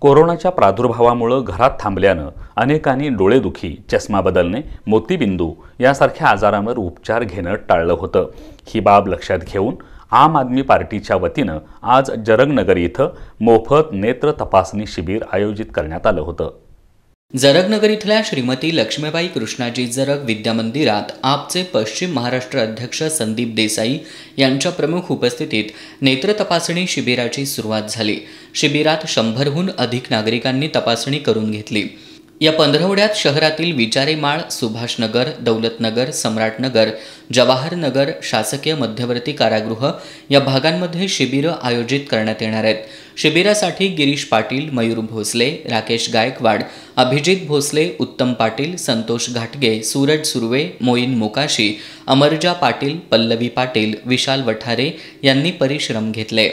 कोरोनाच्या प्रादुर्भावामुळं घरात थांबल्यानं अनेकांनी डोळेदुखी चष्मा बदलणे मोतीबिंदू यासारख्या आजारांवर उपचार घेणं टाळलं होतं ही बाब लक्षात घेऊन आम आदमी पार्टीच्या वतीनं आज जरंगनगर इथं मोफत नेत्र तपासणी शिबिर आयोजित करण्यात आलं होतं जरगनगर इथल्या श्रीमती लक्ष्मीबाई कृष्णाजी जरग विद्यामंदिरात आपचे पश्चिम महाराष्ट्र अध्यक्ष संदीप देसाई यांच्या प्रमुख उपस्थितीत नेत्र तपासणी शिबिराची सुरुवात झाली शिबिरात शंभरहून अधिक नागरिकांनी तपासणी करून घेतली या पंधरवड्यात शहरातील विचारेमाळ सुभाषनगर दौलतनगर सम्राटनगर जवाहरनगर शासकीय मध्यवर्ती कारागृह या भागांमध्ये शिबिरं आयोजित करण्यात येणार आहेत शिबिरासाठी गिरीश पाटील मयूर भोसले राकेश गायकवाड अभिजित भोसले उत्तम पाटील संतोष घाटगे सूरज सुर्वे मोईन मोकाशी अमरजा पाटील पल्लवी पाटील विशाल वठारे यांनी परिश्रम घेतले